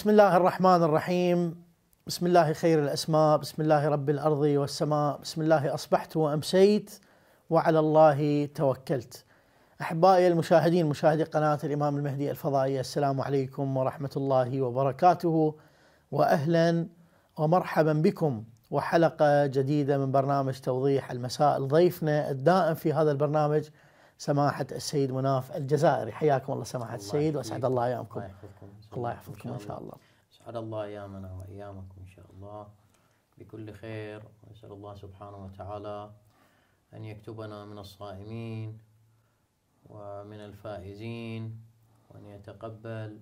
بسم الله الرحمن الرحيم بسم الله خير الاسماء بسم الله رب الارض والسماء بسم الله اصبحت وامسيت وعلى الله توكلت احبائي المشاهدين مشاهدي قناه الامام المهدي الفضائيه السلام عليكم ورحمه الله وبركاته واهلا ومرحبا بكم وحلقه جديده من برنامج توضيح المسائل ضيفنا الدائم في هذا البرنامج سماحة السيد مناف الجزائري حياكم الله سماحة السيد وأسعد الله أيامكم الله يحفظكم إن شاء الله أسعد الله أيامنا وأيامكم إن شاء الله بكل خير ونسأل الله سبحانه وتعالى أن يكتبنا من الصائمين ومن الفائزين وأن يتقبل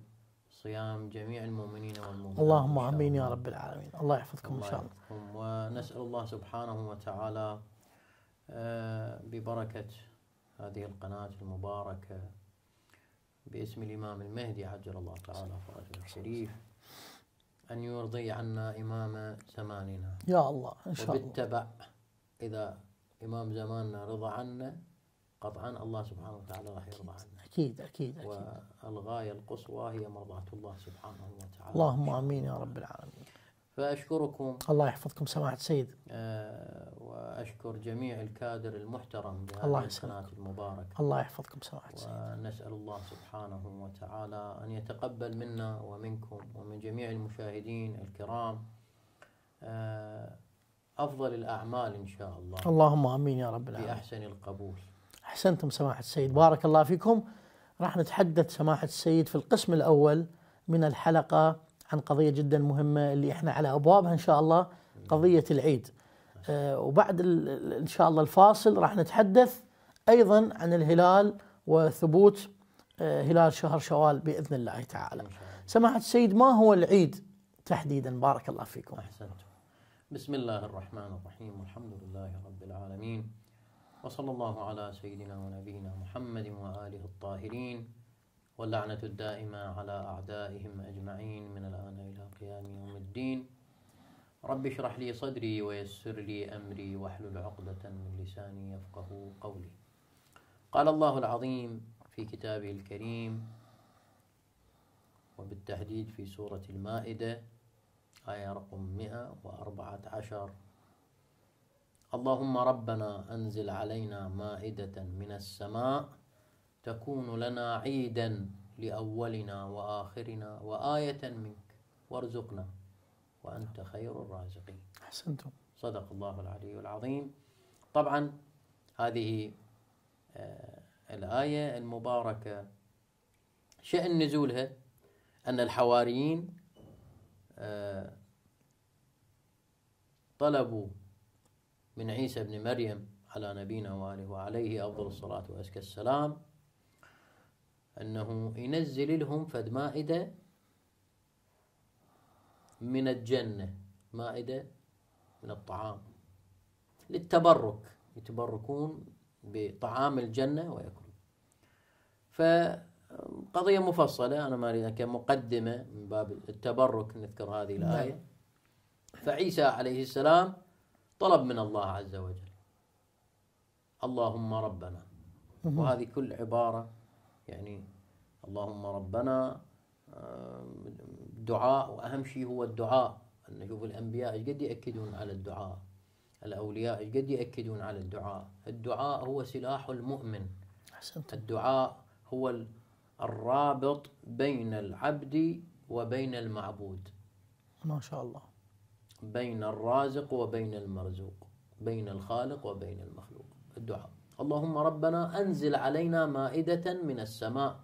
صيام جميع المؤمنين والمؤمنات اللهم آمين يا رب العالمين الله يحفظكم إن شاء الله ونسأل الله سبحانه وتعالى آه، ببركة هذه القناة المباركة باسم الإمام المهدي عجل الله تعالى فرجه الشريف أن يرضي عنا إمام زماننا يا الله إن شاء الله وبالتبع إذا إمام زماننا رضى عنا قطعا الله سبحانه وتعالى راح يرضى عنا أكيد أكيد أكيد والغاية القصوى هي مرضاة الله سبحانه وتعالى اللهم آمين يا رب العالمين فأشكركم الله يحفظكم سماحة السيد آه وأشكر جميع الكادر المحترم الله القناة المباركة الله يحفظكم سماحة السيد ونسأل الله سبحانه وتعالى أن يتقبل منا ومنكم ومن جميع المشاهدين الكرام آه أفضل الأعمال إن شاء الله اللهم آمين يا رب العالمين بأحسن القبول أحسنتم سماحة السيد بارك الله فيكم راح نتحدث سماحة السيد في القسم الأول من الحلقة عن قضية جدا مهمة اللي احنا على أبوابها إن شاء الله قضية العيد آه، وبعد إن شاء الله الفاصل راح نتحدث أيضا عن الهلال وثبوت آه، هلال شهر شوال بإذن الله تعالى سماحة السيد ما هو العيد تحديدا بارك الله فيكم أحسنتم بسم الله الرحمن الرحيم والحمد لله رب العالمين وصلى الله على سيدنا ونبينا محمد وآله الطاهرين واللعنة الدائمة على أعدائهم أجمعين من الآن إلى قيام يوم الدين رب اشرح لي صدري ويسر لي أمري واحلل عقدة من لساني يفقه قولي قال الله العظيم في كتابه الكريم وبالتحديد في سورة المائدة آية رقم 114 اللهم ربنا أنزل علينا مائدة من السماء تكون لنا عيدا لأولنا وآخرنا وآية منك وارزقنا وأنت خير الرازقين أحسنتم صدق الله العلي العظيم طبعا هذه آه، الآية المباركة شأن نزولها أن الحواريين آه، طلبوا من عيسى بن مريم على نبينا وآله وعليه أفضل الصلاة وأزكى السلام أنه ينزل لهم فد مائدة من الجنة مائدة من الطعام للتبرك يتبركون بطعام الجنة ويأكلون فقضية مفصلة أنا ما أريد كمقدمة من باب التبرك نذكر هذه الآية نعم. فعيسى عليه السلام طلب من الله عز وجل اللهم ربنا وهذه كل عبارة يعني اللهم ربنا دعاء واهم شيء هو الدعاء نشوف الانبياء ايش قد ياكدون على الدعاء الاولياء ايش قد ياكدون على الدعاء الدعاء هو سلاح المؤمن حسنت. الدعاء هو الرابط بين العبد وبين المعبود ما شاء الله بين الرازق وبين المرزوق بين الخالق وبين المخلوق الدعاء اللهم ربنا أنزل علينا مائدة من السماء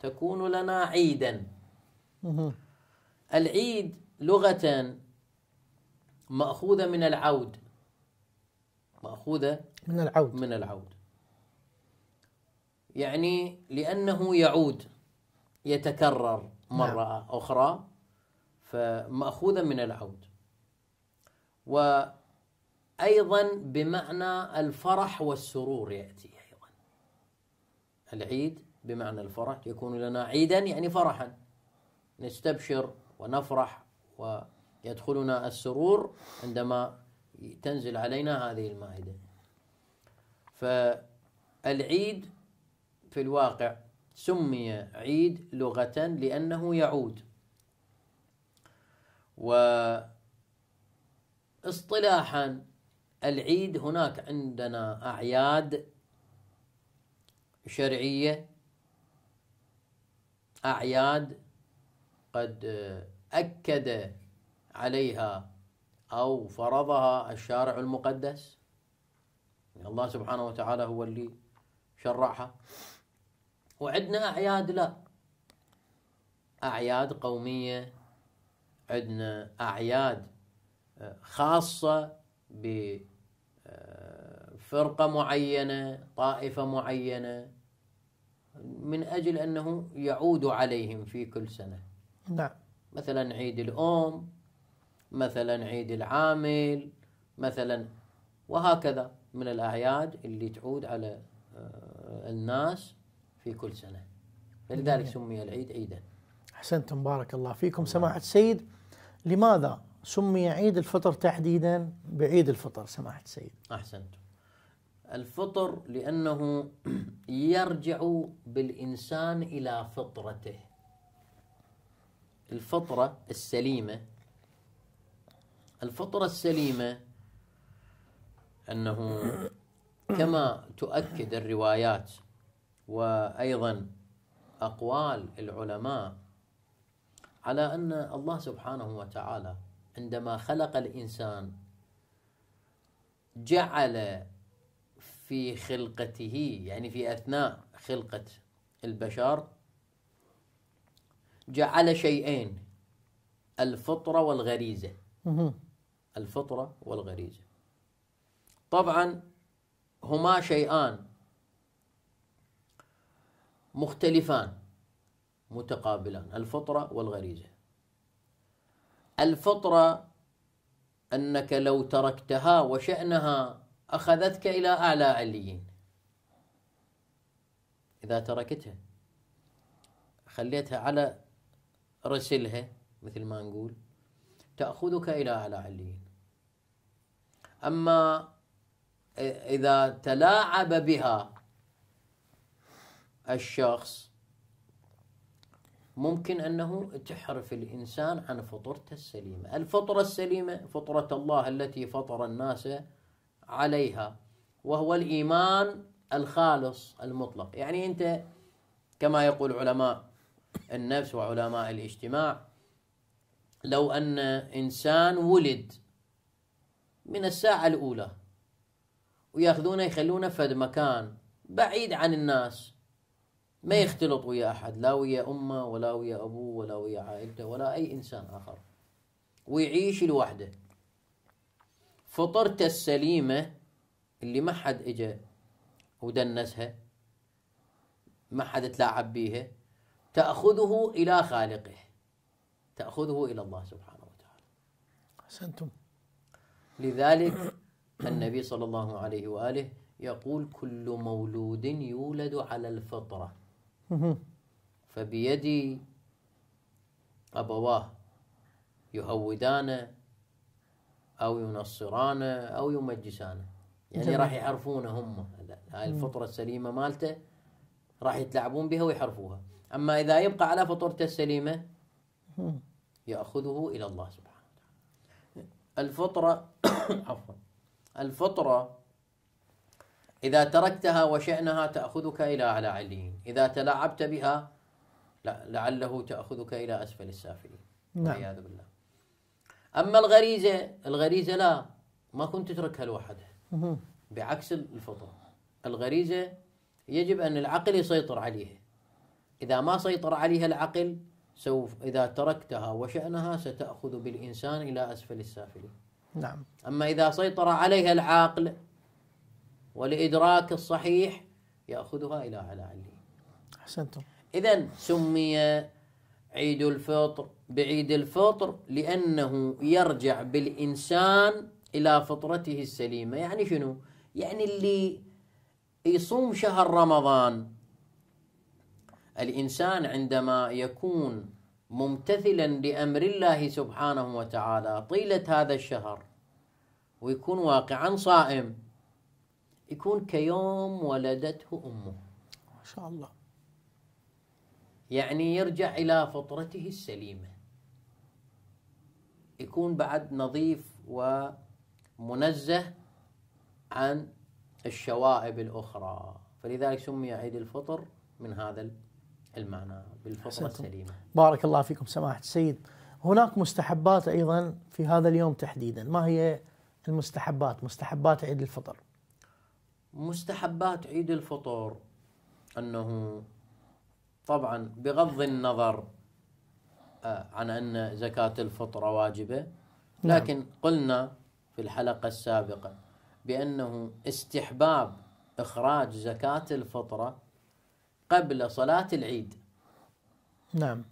تكون لنا عيدا العيد لغة مأخوذة من العود مأخوذة من العود من العود يعني لأنه يعود يتكرر نعم. مرة نعم. أخرى فمأخوذة من العود و أيضا بمعنى الفرح والسرور يأتي أيضا العيد بمعنى الفرح يكون لنا عيدا يعني فرحا نستبشر ونفرح ويدخلنا السرور عندما تنزل علينا هذه المائدة فالعيد في الواقع سمي عيد لغة لأنه يعود و اصطلاحا العيد هناك عندنا أعياد شرعية أعياد قد أكد عليها أو فرضها الشارع المقدس الله سبحانه وتعالى هو اللي شرعها وعندنا أعياد لا أعياد قومية عندنا أعياد خاصة فرقة معينة طائفة معينة من أجل أنه يعود عليهم في كل سنة نعم مثلا عيد الأم مثلا عيد العامل مثلا وهكذا من الأعياد اللي تعود على آه، الناس في كل سنة فلذلك سمي العيد عيدا أحسنتم بارك الله فيكم نعم. سماحة السيد لماذا سمي عيد الفطر تحديدا بعيد الفطر سماحة السيد أحسنتم الفطر لأنه يرجع بالإنسان إلى فطرته الفطرة السليمة الفطرة السليمة أنه كما تؤكد الروايات وأيضا أقوال العلماء على أن الله سبحانه وتعالى عندما خلق الإنسان جعل في خلقته يعني في أثناء خلقة البشر جعل شيئين الفطرة والغريزة الفطرة والغريزة طبعا هما شيئان مختلفان متقابلان الفطرة والغريزة الفطرة أنك لو تركتها وشأنها أخذتك إلى أعلى عليين إذا تركتها خليتها على رسلها مثل ما نقول تأخذك إلى أعلى عليين أما إذا تلاعب بها الشخص ممكن أنه تحرف الإنسان عن فطرته السليمة الفطرة السليمة فطرة الله التي فطر الناس عليها وهو الإيمان الخالص المطلق يعني أنت كما يقول علماء النفس وعلماء الاجتماع لو أن إنسان ولد من الساعة الأولى وياخذونه يخلونه فد مكان بعيد عن الناس ما يختلط ويا أحد لا ويا أمه ولا ويا أبوه ولا ويا عائلته ولا أي إنسان آخر ويعيش لوحده فطرته السليمة اللي ما حد اجى ودنسها ما حد تلاعب بيها تأخذه إلى خالقه تأخذه إلى الله سبحانه وتعالى أحسنتم لذلك النبي صلى الله عليه وآله يقول كل مولود يولد على الفطرة فبيدي أبواه يهودانه او ينصرانه او يمجسانه يعني جميل. راح يعرفونه هم هاي الفطره السليمه مالته راح يتلاعبون بها ويحرفوها اما اذا يبقى على فطرته السليمه ياخذه الى الله سبحانه وتعالى الفطره عفوا الفطره اذا تركتها وشانها تاخذك الى اعلى عليين اذا تلاعبت بها لعله تاخذك الى اسفل السافلين نعم والعياذ بالله أما الغريزة الغريزة لا ما كنت تتركها لوحدها بعكس الفطرة الغريزة يجب أن العقل يسيطر عليها إذا ما سيطر عليها العقل سوف إذا تركتها وشأنها ستأخذ بالإنسان إلى أسفل السافلين نعم أما إذا سيطر عليها العقل والإدراك الصحيح يأخذها إلى اعلى عليه أحسنتم إذا سمي عيد الفطر بعيد الفطر لأنه يرجع بالإنسان إلى فطرته السليمة يعني شنو؟ يعني اللي يصوم شهر رمضان الإنسان عندما يكون ممتثلا لأمر الله سبحانه وتعالى طيلة هذا الشهر ويكون واقعا صائم يكون كيوم ولدته أمه ما شاء الله يعني يرجع إلى فطرته السليمة يكون بعد نظيف ومنزه عن الشوائب الأخرى فلذلك سمي عيد الفطر من هذا المعنى بالفطرة السليمة بارك الله فيكم سماحة السيد هناك مستحبات أيضا في هذا اليوم تحديدا ما هي المستحبات مستحبات عيد الفطر مستحبات عيد الفطر أنه طبعا بغض النظر آه، عن أن زكاة الفطرة واجبة نعم. لكن نعم. قلنا في الحلقة السابقة بأنه استحباب إخراج زكاة الفطرة قبل صلاة العيد نعم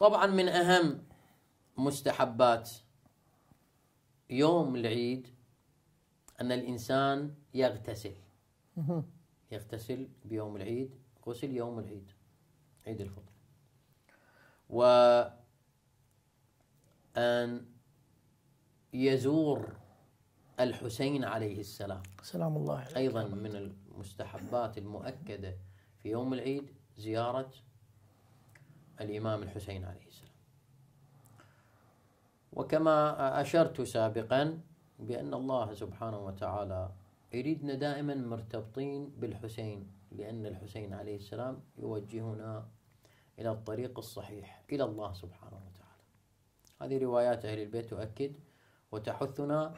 طبعا من أهم مستحبات يوم العيد أن الإنسان يغتسل يغتسل بيوم العيد غسل يوم العيد عيد الفطر وأن يزور الحسين عليه السلام سلام الله عليك. أيضا من المستحبات المؤكدة في يوم العيد زيارة الإمام الحسين عليه السلام وكما أشرت سابقا بأن الله سبحانه وتعالى يريدنا دائما مرتبطين بالحسين لأن الحسين عليه السلام يوجهنا إلى الطريق الصحيح إلى الله سبحانه وتعالى هذه روايات أهل البيت تؤكد وتحثنا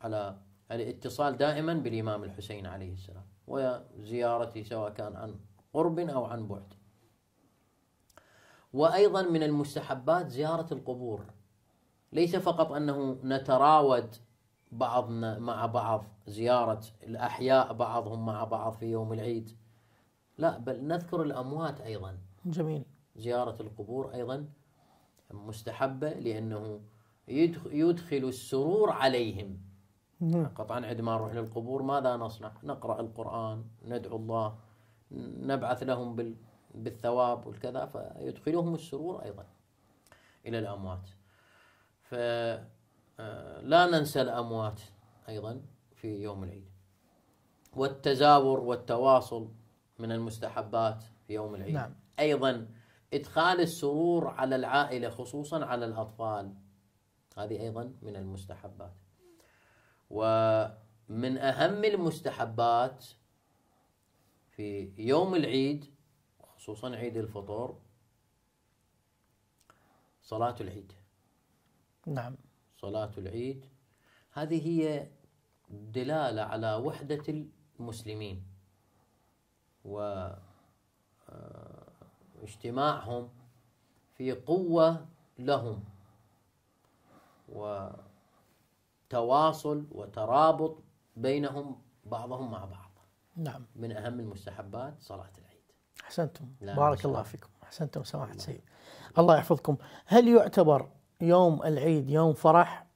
على الاتصال دائما بالإمام الحسين عليه السلام وزيارته سواء كان عن قرب أو عن بعد وأيضا من المستحبات زيارة القبور ليس فقط أنه نتراود بعضنا مع بعض زيارة الأحياء بعضهم مع بعض في يوم العيد لا بل نذكر الأموات أيضا جميل زيارة القبور أيضا مستحبة لأنه يدخل السرور عليهم نعم. قطعا عندما نروح للقبور ماذا نصنع نقرأ القرآن ندعو الله نبعث لهم بالثواب والكذا فيدخلهم السرور أيضا إلى الأموات فلا آه، ننسى الأموات أيضا في يوم العيد والتزاور والتواصل من المستحبات في يوم العيد نعم. أيضا إدخال السرور على العائلة خصوصا على الأطفال هذه أيضا من المستحبات ومن أهم المستحبات في يوم العيد خصوصا عيد الفطر صلاة العيد نعم صلاة العيد هذه هي دلالة على وحدة المسلمين و آه، اجتماعهم في قوة لهم وتواصل وترابط بينهم بعضهم مع بعض نعم من أهم المستحبات صلاة العيد أحسنتم بارك الله فيكم أحسنتم سماحة سيد الله يحفظكم هل يعتبر يوم العيد يوم فرح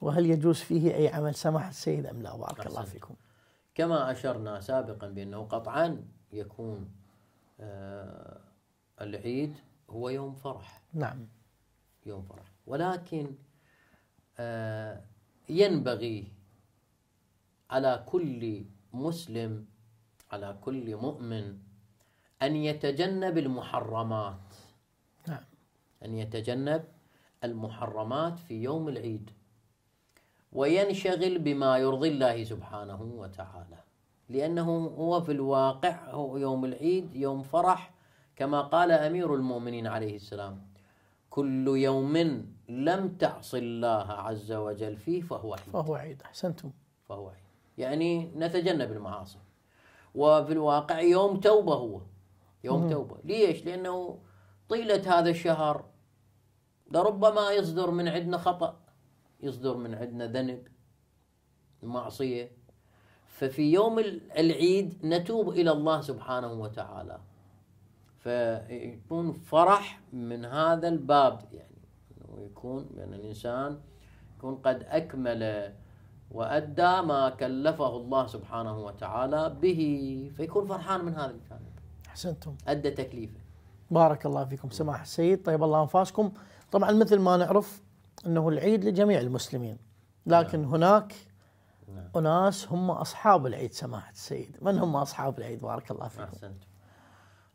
وهل يجوز فيه أي عمل سماحة السيد أم لا بارك أحسنتم. الله فيكم كما أشرنا سابقا بأنه قطعا يكون آه العيد هو يوم فرح نعم يوم فرح ولكن آه، ينبغي على كل مسلم على كل مؤمن أن يتجنب المحرمات نعم أن يتجنب المحرمات في يوم العيد وينشغل بما يرضي الله سبحانه وتعالى لأنه هو في الواقع هو يوم العيد يوم فرح كما قال امير المؤمنين عليه السلام كل يوم لم تعص الله عز وجل فيه فهو عيد فهو عيد احسنتم فهو عيد يعني نتجنب المعاصي وفي الواقع يوم توبه هو يوم مم. توبه ليش؟ لانه طيله هذا الشهر لربما يصدر من عندنا خطأ يصدر من عندنا ذنب معصية ففي يوم العيد نتوب إلى الله سبحانه وتعالى فيكون فرح من هذا الباب يعني ويكون يعني الإنسان يكون قد أكمل وأدى ما كلفه الله سبحانه وتعالى به فيكون فرحان من هذا الجانب أحسنتم أدى تكليفه بارك الله فيكم سماح السيد طيب الله أنفاسكم طبعا مثل ما نعرف أنه العيد لجميع المسلمين لكن نعم. هناك نعم. أناس هم أصحاب العيد سماحة السيد من هم أصحاب العيد بارك الله فيكم أحسنتم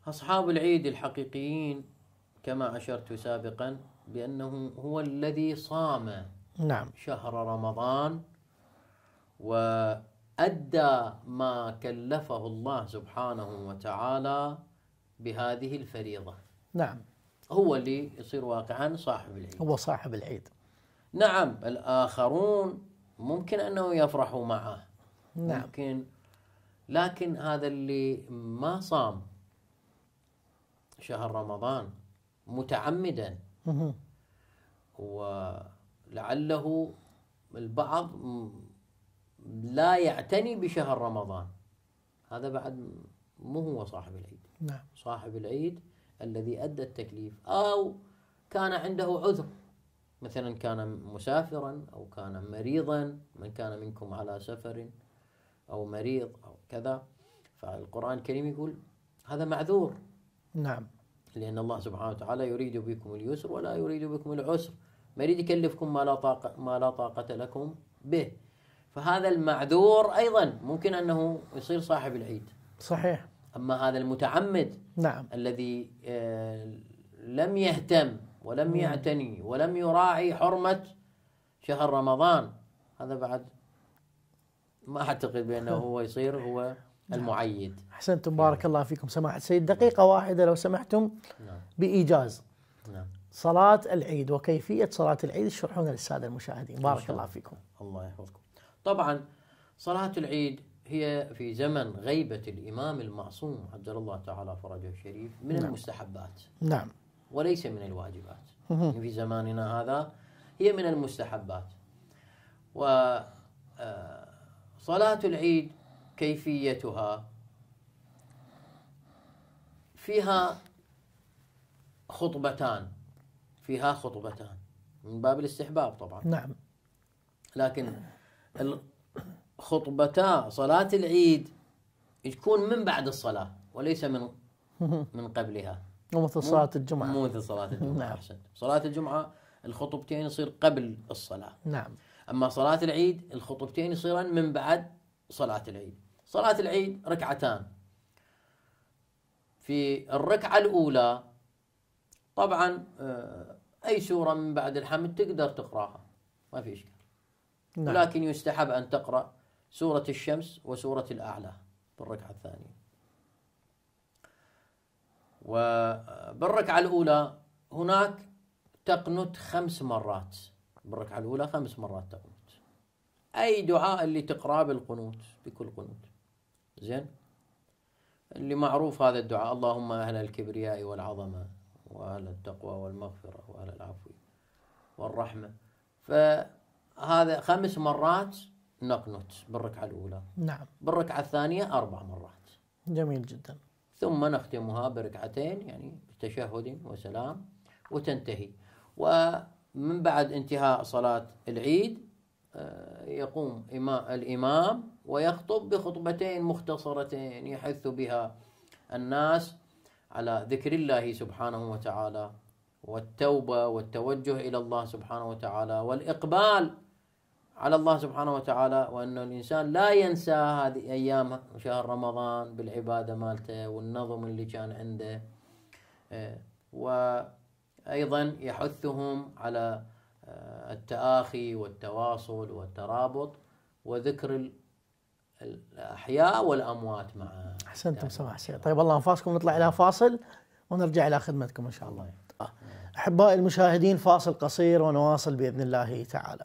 أصحاب العيد الحقيقيين كما أشرت سابقا بأنه هو الذي صام نعم شهر رمضان وأدى ما كلفه الله سبحانه وتعالى بهذه الفريضة نعم هو اللي يصير واقعا صاحب العيد هو صاحب العيد نعم الآخرون ممكن أنه يفرحوا معه نعم ممكن لكن هذا اللي ما صام شهر رمضان متعمدا ولعله البعض لا يعتني بشهر رمضان هذا بعد مو هو صاحب العيد نعم. صاحب العيد الذي أدى التكليف أو كان عنده عذر مثلا كان مسافرا أو كان مريضا من كان منكم على سفر أو مريض أو كذا فالقرآن الكريم يقول هذا معذور نعم لأن الله سبحانه وتعالى يريد بكم اليسر ولا يريد بكم العسر ما يريد يكلفكم ما لا طاقة, ما لا طاقة لكم به فهذا المعذور أيضا ممكن أنه يصير صاحب العيد صحيح أما هذا المتعمد نعم الذي آه، لم يهتم ولم يعتني ولم يراعي حرمة شهر رمضان هذا بعد ما أعتقد بأنه هو يصير هو نعم. المعيد احسنتم نعم. بارك الله فيكم سماحه السيد دقيقه واحده لو سمحتم نعم. بايجاز نعم. صلاه العيد وكيفيه صلاه العيد شرحونا للساده المشاهدين بارك الله فيكم الله يحفظكم طبعا صلاه العيد هي في زمن غيبة الإمام المعصوم عجل الله تعالى فرجه الشريف من نعم. المستحبات نعم وليس من الواجبات يعني في زماننا هذا هي من المستحبات وصلاة آه، العيد كيفيتها فيها خطبتان فيها خطبتان من باب الاستحباب طبعا نعم لكن خطبتا صلاة العيد تكون من بعد الصلاة وليس من من قبلها ومثل صلاة الجمعة مو مثل صلاة الجمعة نعم. أحسن صلاة الجمعة الخطبتين يصير قبل الصلاة نعم أما صلاة العيد الخطبتين يصيرن من بعد صلاة العيد صلاة العيد ركعتان في الركعة الأولى طبعا آه، أي سورة من بعد الحمد تقدر تقرأها ما في إشكال نعم. لكن يستحب أن تقرأ سورة الشمس وسورة الأعلى بالركعة الثانية وبالركعة آه، الأولى هناك تقنت خمس مرات بالركعة الأولى خمس مرات تقنت أي دعاء اللي تقرأه بالقنوت بكل قنوت زين اللي معروف هذا الدعاء اللهم أهل الكبرياء والعظمة وأهل التقوى والمغفرة وأهل العفو والرحمة فهذا خمس مرات نقنوت بالركعة الأولى نعم بالركعة الثانية أربع مرات جميل جدا ثم نختمها بركعتين يعني تشهد وسلام وتنتهي ومن بعد انتهاء صلاة العيد آه، يقوم الإمام ويخطب بخطبتين مختصرتين يحث بها الناس على ذكر الله سبحانه وتعالى والتوبه والتوجه الى الله سبحانه وتعالى والاقبال على الله سبحانه وتعالى وأن الإنسان لا ينسى هذه أيام شهر رمضان بالعبادة مالته والنظم اللي كان عنده آه، وأيضا يحثهم على آه، التآخي والتواصل والترابط وذكر الاحياء والاموات معه احسنتم سماحه يعني. الشيخ طيب الله انفاسكم نطلع الى فاصل ونرجع الى خدمتكم ان شاء الله آه. احبائي المشاهدين فاصل قصير ونواصل باذن الله تعالى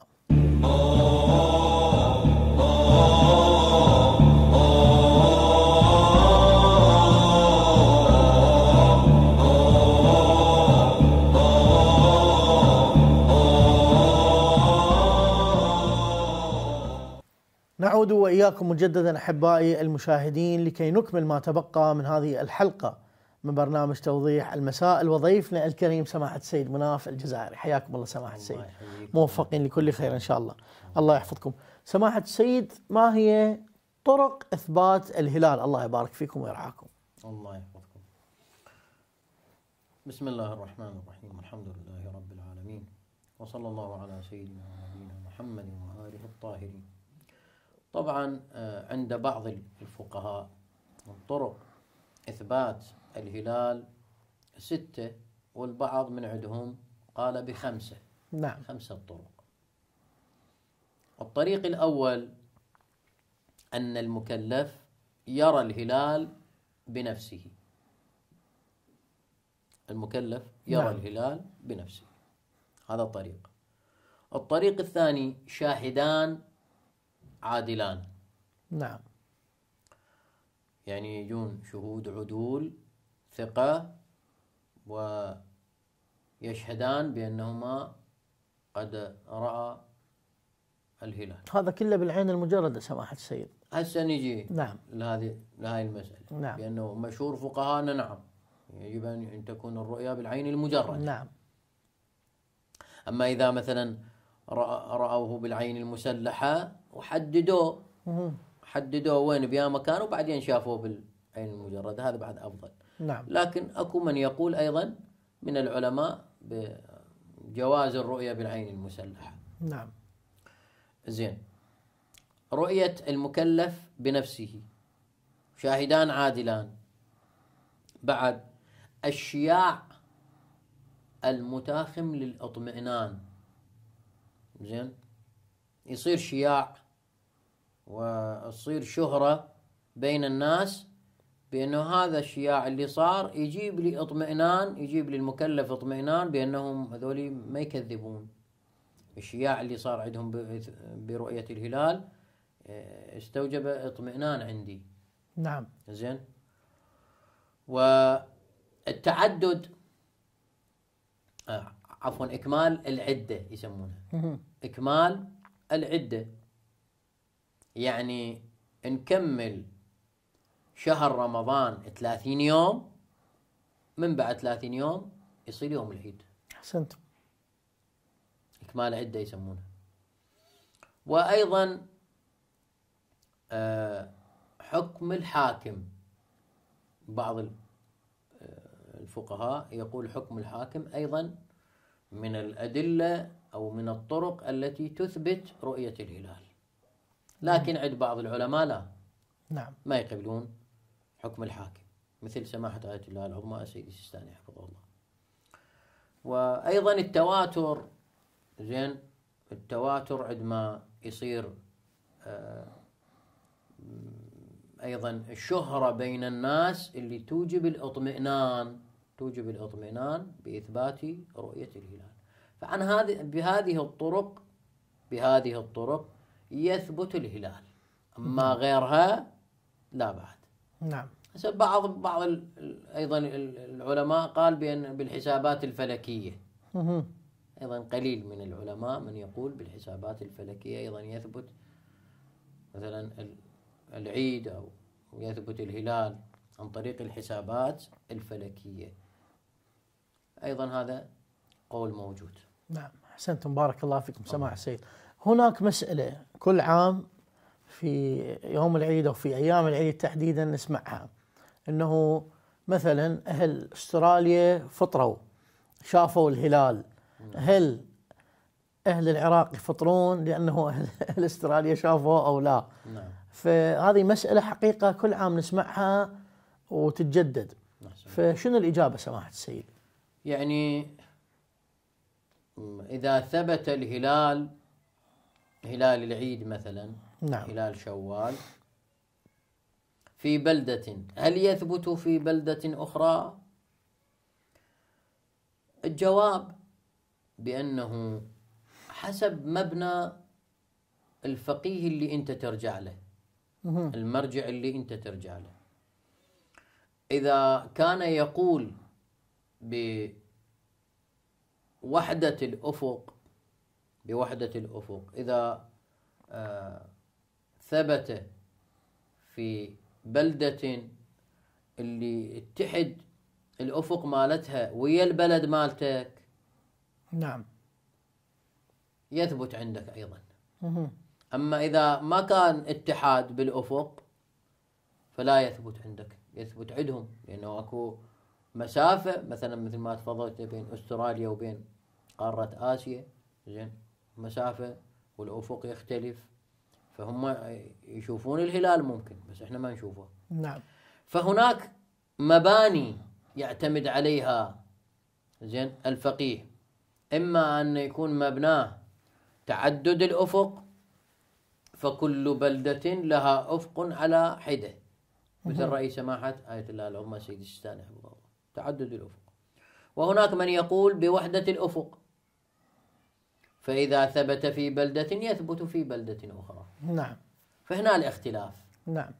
وإياكم مجددا أحبائي المشاهدين لكي نكمل ما تبقى من هذه الحلقة من برنامج توضيح المسائل وضيفنا الكريم سماحة السيد مناف الجزائري حياكم الله سماحة السيد موفقين لكل خير إن شاء الله الله يحفظكم سماحة السيد ما هي طرق إثبات الهلال الله يبارك فيكم ويرعاكم الله يحفظكم بسم الله الرحمن الرحيم الحمد لله رب العالمين وصلى الله على سيدنا ونبينا محمد وآله الطاهرين طبعا آه، عند بعض الفقهاء من طرق إثبات الهلال ستة والبعض من عندهم قال بخمسة نعم خمسة طرق الطريق الأول أن المكلف يرى الهلال بنفسه المكلف يرى نعم. الهلال بنفسه هذا الطريق الطريق الثاني شاهدان عادلان نعم يعني يجون شهود عدول ثقة ويشهدان بأنهما قد رأى الهلال هذا كله بالعين المجردة سماحة السيد هسه نجي نعم لهذه لهذه المسألة نعم بأنه مشهور فقهانا نعم يجب أن تكون الرؤيا بالعين المجردة نعم أما إذا مثلا رأوه بالعين المسلحة وحددوه حددوه وين بيا مكان وبعدين شافوه بالعين المجرد هذا بعد افضل نعم لكن اكو من يقول ايضا من العلماء بجواز الرؤيه بالعين المسلحه نعم زين رؤيه المكلف بنفسه شاهدان عادلان بعد الشياع المتاخم للاطمئنان زين يصير شياع وتصير شهرة بين الناس بأنه هذا الشياع اللي صار يجيب لي اطمئنان يجيب لي المكلف اطمئنان بأنهم هذول ما يكذبون الشياع اللي صار عندهم برؤية الهلال آه، استوجب اطمئنان عندي نعم زين والتعدد آه، عفوا اكمال العده يسمونها اكمال العده يعني نكمل شهر رمضان 30 يوم من بعد 30 يوم يصير يوم العيد احسنت اكمال عده يسمونه وايضا آه، حكم الحاكم بعض آه، الفقهاء يقول حكم الحاكم ايضا من الادله او من الطرق التي تثبت رؤيه الهلال لكن عند بعض العلماء لا نعم ما يقبلون حكم الحاكم مثل سماحة آية الله العظمى السيد السيستاني حفظه الله وأيضا التواتر زين التواتر عندما يصير آه، أيضا الشهرة بين الناس اللي توجب الاطمئنان توجب الاطمئنان بإثبات رؤية الهلال فعن هذه بهذه الطرق بهذه الطرق يثبت الهلال أما نعم. غيرها لا بعد نعم بعض بعض ايضا العلماء قال بان بالحسابات الفلكيه ايضا قليل من العلماء من يقول بالحسابات الفلكيه ايضا يثبت مثلا العيد او يثبت الهلال عن طريق الحسابات الفلكيه ايضا هذا قول موجود نعم احسنتم بارك الله فيكم سماح السيد هناك مساله كل عام في يوم العيد او في ايام العيد تحديدا نسمعها انه مثلا اهل استراليا فطروا شافوا الهلال هل اهل العراق يفطرون لانه اهل استراليا شافوه او لا نعم. فهذه مساله حقيقه كل عام نسمعها وتتجدد نعم. فشنو الاجابه سماحه السيد؟ يعني اذا ثبت الهلال هلال العيد مثلا نعم. هلال شوال في بلدة هل يثبت في بلدة أخرى؟ الجواب بأنه حسب مبنى الفقيه اللي أنت ترجع له المرجع اللي أنت ترجع له إذا كان يقول بوحدة الأفق بوحدة الأفق إذا آه، ثبت في بلدة اللي اتحد الأفق مالتها ويا البلد مالتك نعم يثبت عندك أيضا أما إذا ما كان اتحاد بالأفق فلا يثبت عندك يثبت عندهم لأنه أكو مسافة مثلا مثل ما تفضلت بين أستراليا وبين قارة آسيا زين مسافة والأفق يختلف فهم يشوفون الهلال ممكن بس احنا ما نشوفه نعم فهناك مباني يعتمد عليها زين الفقيه اما ان يكون مبناه تعدد الافق فكل بلدة لها افق على حده مثل رأي سماحة آية الله العظمى سيد السيستاني تعدد الافق وهناك من يقول بوحدة الافق فإذا ثبت في بلدة يثبت في بلدة أخرى نعم فهنا الاختلاف نعم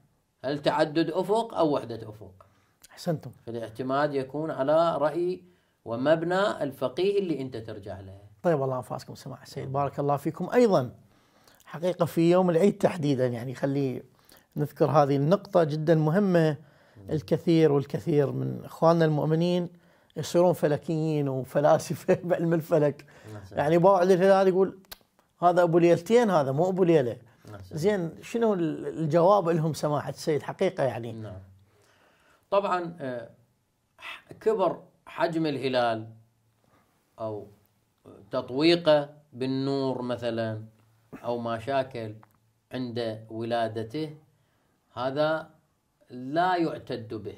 هل تعدد أفق أو وحدة أفق أحسنتم فالاعتماد يكون على رأي ومبنى الفقيه اللي أنت ترجع له طيب الله أنفاسكم سماع سيد بارك الله فيكم أيضا حقيقة في يوم العيد تحديدا يعني خلي نذكر هذه النقطة جدا مهمة الكثير والكثير من إخواننا المؤمنين يصيرون فلكيين وفلاسفه بعلم الفلك نعم. يعني باع الهلال يقول هذا ابو ليلتين هذا مو ابو ليله نعم. زين شنو الجواب لهم سماحه السيد حقيقه يعني نعم. طبعا آه، كبر حجم الهلال او تطويقه بالنور مثلا او مشاكل عند ولادته هذا لا يعتد به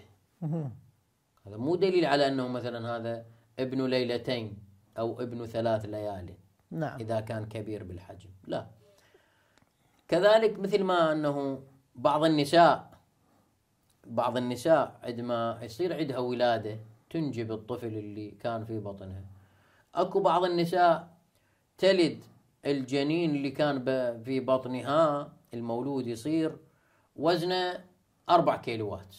هذا مو دليل على أنه مثلا هذا ابن ليلتين أو ابن ثلاث ليالي نعم. إذا كان كبير بالحجم لا كذلك مثل ما أنه بعض النساء بعض النساء عندما يصير عندها ولادة تنجب الطفل اللي كان في بطنها اكو بعض النساء تلد الجنين اللي كان في بطنها المولود يصير وزنه أربع كيلوات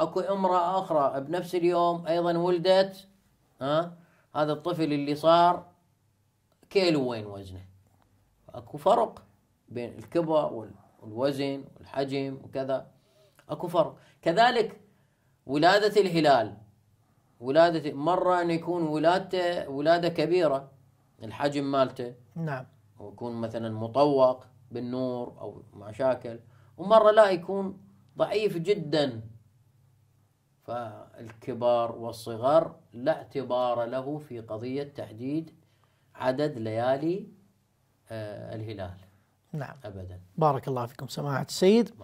اكو امراه اخرى بنفس اليوم ايضا ولدت ها هذا الطفل اللي صار كيلو وين وزنه اكو فرق بين الكبر والوزن والحجم وكذا اكو فرق كذلك ولاده الهلال ولاده مره ان يكون ولادته ولاده كبيره الحجم مالته نعم ويكون مثلا مطوق بالنور او مشاكل شاكل ومره لا يكون ضعيف جدا فالكبار والصغر لا اعتبار له في قضية تحديد عدد ليالي آه، الهلال نعم أبدا بارك الله فيكم سماحة السيد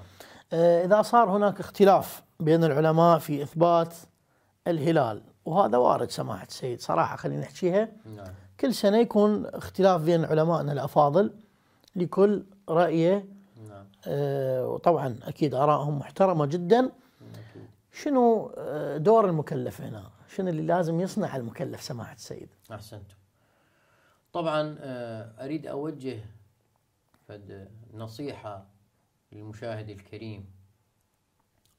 آه، إذا صار هناك اختلاف بين العلماء في إثبات الهلال وهذا وارد سماحة السيد صراحة خلينا نحكيها نعم. كل سنة يكون اختلاف بين علمائنا الأفاضل لكل رأيه نعم. آه وطبعا أكيد آرائهم محترمة جدا شنو آه، دور المكلف هنا؟ شنو اللي لازم يصنع المكلف سماحه السيد؟ احسنتم. طبعا آه، اريد اوجه فد نصيحه للمشاهد الكريم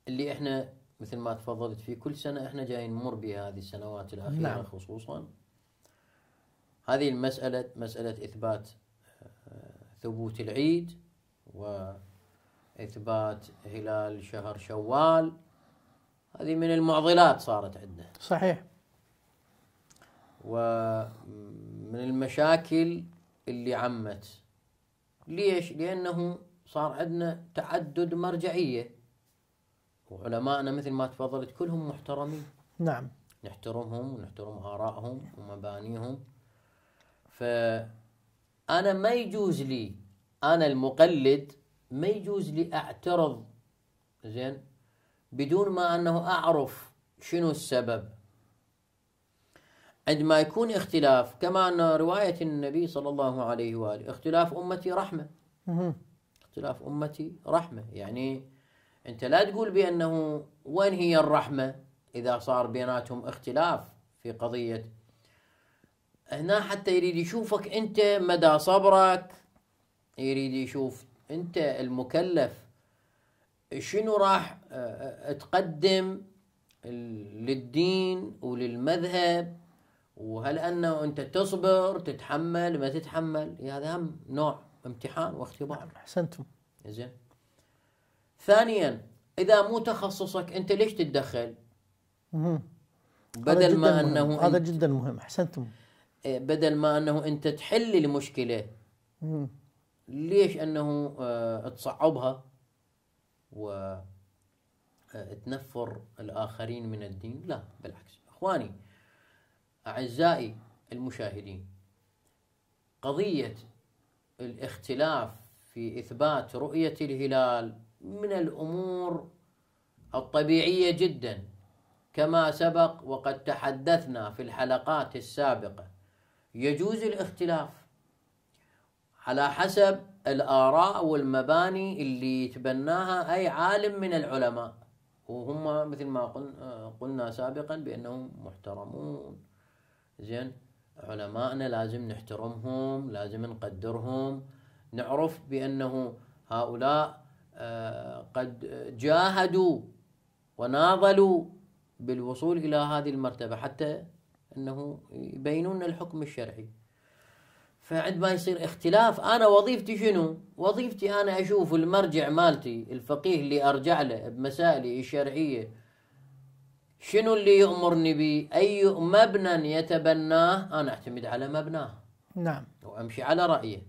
اللي احنا مثل ما تفضلت في كل سنه احنا جايين نمر بها هذه السنوات الاخيره نعم. خصوصا هذه المساله مساله اثبات آه، ثبوت العيد واثبات هلال شهر شوال هذه من المعضلات صارت عندنا صحيح ومن المشاكل اللي عمت ليش؟ لأنه صار عندنا تعدد مرجعية وعلمائنا مثل ما تفضلت كلهم محترمين نعم نحترمهم ونحترم آرائهم ومبانيهم فأنا ما يجوز لي أنا المقلد ما يجوز لي أعترض زين بدون ما أنه أعرف شنو السبب عندما يكون اختلاف كما أن رواية النبي صلى الله عليه وآله اختلاف أمتي رحمة اختلاف أمتي رحمة يعني أنت لا تقول بأنه وين هي الرحمة إذا صار بيناتهم اختلاف في قضية هنا حتى يريد يشوفك أنت مدى صبرك يريد يشوف أنت المكلف شنو راح آه، آه، تقدم للدين وللمذهب وهل انه انت تصبر تتحمل ما تتحمل هذا هم نوع امتحان واختبار نعم، احسنتم زين ثانيا اذا مو تخصصك انت ليش تتدخل؟ بدل ما مهم. انه هذا جدا مهم احسنتم آه، بدل ما انه انت تحل المشكله ليش انه تصعبها؟ وتنفر الآخرين من الدين لا بالعكس إخواني أعزائي المشاهدين قضية الاختلاف في إثبات رؤية الهلال من الأمور الطبيعية جدا كما سبق وقد تحدثنا في الحلقات السابقة يجوز الاختلاف على حسب الآراء والمباني اللي تبناها أي عالم من العلماء وهم مثل ما قلنا سابقا بأنهم محترمون زين علماءنا لازم نحترمهم لازم نقدرهم نعرف بأنه هؤلاء آه، قد جاهدوا وناضلوا بالوصول إلى هذه المرتبة حتى أنه يبينون الحكم الشرعي فعندما يصير اختلاف انا وظيفتي شنو؟ وظيفتي انا اشوف المرجع مالتي الفقيه اللي ارجع له بمسائلي الشرعيه شنو اللي يامرني به؟ اي مبنى يتبناه انا اعتمد على مبناه. نعم. وامشي على رايه.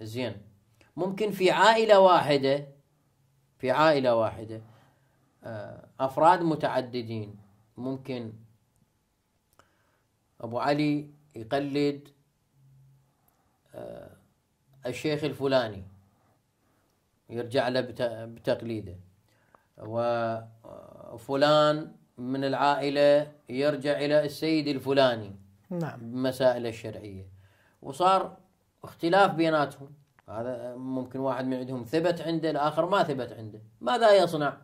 زين. ممكن في عائله واحده في عائله واحده آه، افراد متعددين ممكن ابو علي يقلد آه، الشيخ الفلاني يرجع له بتقليده وفلان آه، من العائلة يرجع إلى السيد الفلاني نعم بمسائل الشرعية وصار اختلاف بيناتهم هذا ممكن واحد من عندهم ثبت عنده الآخر ما ثبت عنده ماذا يصنع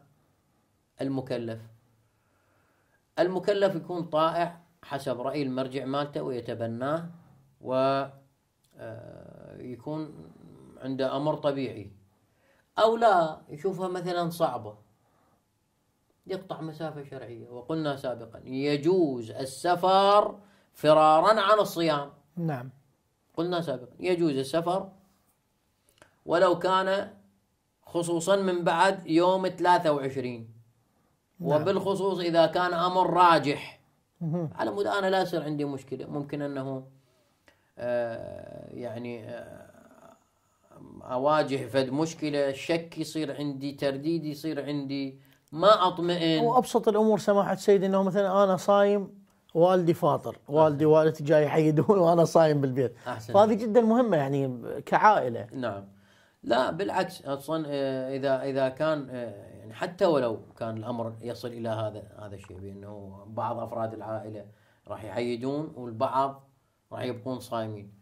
المكلف المكلف يكون طائع حسب رأي المرجع مالته ويتبناه و يكون عنده امر طبيعي او لا يشوفها مثلا صعبه يقطع مسافه شرعيه وقلنا سابقا يجوز السفر فرارا عن الصيام نعم قلنا سابقا يجوز السفر ولو كان خصوصا من بعد يوم 23 نعم. وبالخصوص اذا كان امر راجح على مود انا لا يصير عندي مشكله ممكن انه آه، يعني آه، اواجه فد مشكله شك يصير عندي ترديد يصير عندي ما اطمئن وابسط الامور سماحه سيدي انه مثلا انا صايم والدي فاطر والدي والدتي جاي يحيدون وانا صايم بالبيت أحسن. فهذه جدا مهمه يعني كعائله نعم لا بالعكس اصلا آه، اذا اذا كان يعني حتى ولو كان الامر يصل الى هذا هذا الشيء بانه بعض افراد العائله راح يحيدون والبعض راح يبقون صايمين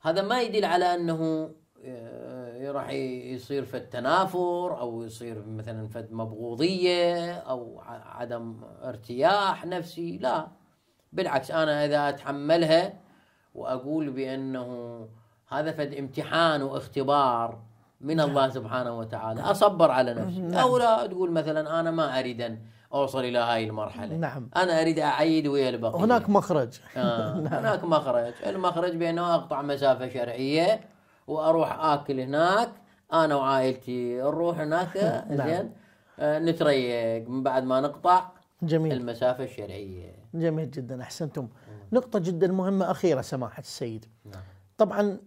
هذا ما يدل على انه آه، راح يصير فد تنافر او يصير مثلا فد مبغوضيه او عدم ارتياح نفسي لا بالعكس انا اذا اتحملها واقول بانه هذا فد امتحان واختبار من الله نعم. سبحانه وتعالى اصبر على نفسي نعم. او لا تقول مثلا انا ما اريد ان اوصل الى هاي المرحله نعم انا اريد اعيد ويا البقيه هناك مخرج آه. نعم. هناك مخرج المخرج بانه اقطع مسافه شرعيه واروح اكل هناك انا وعائلتي نروح هناك نعم. زين آه نتريق من بعد ما نقطع جميل المسافه الشرعيه جميل جدا احسنتم نعم. نقطه جدا مهمه اخيره سماحه السيد نعم. طبعا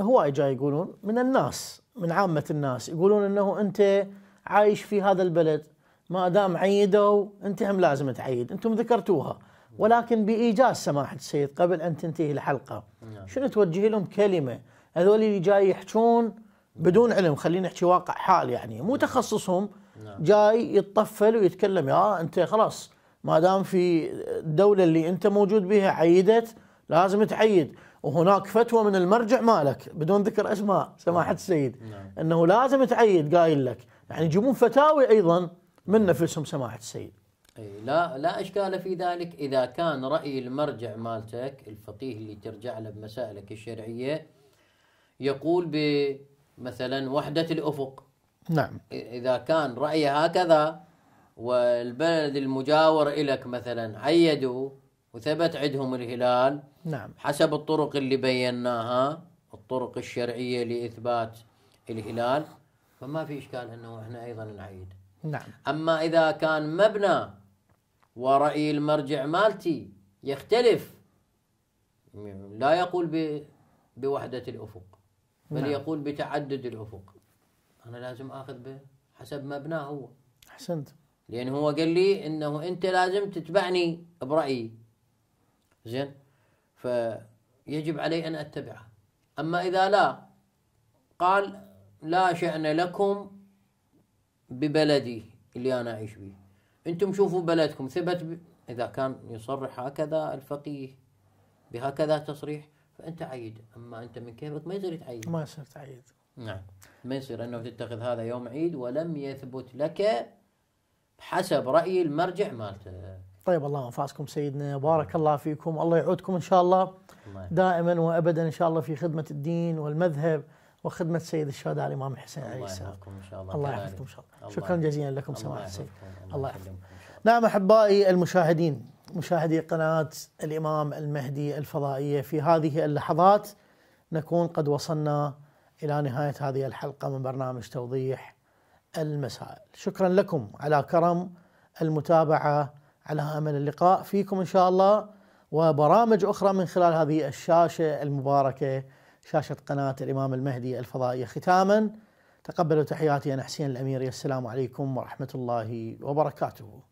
هو جاي يقولون من الناس من عامه الناس يقولون انه انت عايش في هذا البلد ما دام عيدوا هم لازم تعيد انتم ذكرتوها ولكن بايجاز سماحه السيد قبل ان تنتهي الحلقه نعم. شنو توجه لهم كلمه هذول اللي جاي يحجون بدون نعم. علم خلينا نحكي واقع حال يعني مو نعم. تخصصهم جاي يتطفل ويتكلم يا انت خلاص ما دام في الدوله اللي انت موجود بها عيدت لازم تعيد وهناك فتوى من المرجع مالك بدون ذكر اسماء سماحه السيد انه لازم تعيد قايل لك يعني يجيبون فتاوي ايضا من نفسهم سماحه السيد اي لا لا اشكال في ذلك اذا كان راي المرجع مالتك الفقيه اللي ترجع له بمسائلك الشرعيه يقول ب مثلا وحده الافق نعم اذا كان رايه هكذا والبلد المجاور لك مثلا عيدوا وثبت عندهم الهلال نعم حسب الطرق اللي بيناها الطرق الشرعيه لاثبات الهلال فما في اشكال انه احنا ايضا نعيد نعم أما إذا كان مبنى ورأي المرجع مالتي يختلف لا يقول ب... بوحدة الأفق بل نعم. يقول بتعدد الأفق أنا لازم أخذ بحسب مبناه هو أحسنت لأن هو قال لي أنه أنت لازم تتبعني برأيي زين فيجب علي أن أتبعه أما إذا لا قال لا شأن لكم ببلدي اللي أنا أعيش به أنتم شوفوا بلدكم ثبت ب... إذا كان يصرح هكذا الفقيه بهكذا تصريح فأنت عيد أما أنت من كيفك ما يصير تعيد ما يصير تعيد نعم ما يصير أنه تتخذ هذا يوم عيد ولم يثبت لك حسب رأي المرجع مالته طيب الله أنفاسكم سيدنا بارك الله فيكم الله يعودكم إن شاء الله دائما وأبدا إن شاء الله في خدمة الدين والمذهب وخدمة سيد الشهداء الإمام الحسين عليه السلام الله يحفظكم إن شاء الله الله يحفظكم إن شاء الله شكرا جزيلا لكم سماحة السيد الله يحفظكم نعم أحبائي المشاهدين مشاهدي قناة الإمام المهدي الفضائية في هذه اللحظات نكون قد وصلنا إلى نهاية هذه الحلقة من برنامج توضيح المسائل شكرا لكم على كرم المتابعة على أمل اللقاء فيكم إن شاء الله وبرامج أخرى من خلال هذه الشاشة المباركة شاشة قناة الإمام المهدي الفضائية ختاما تقبلوا تحياتي أنا حسين الأميري السلام عليكم ورحمة الله وبركاته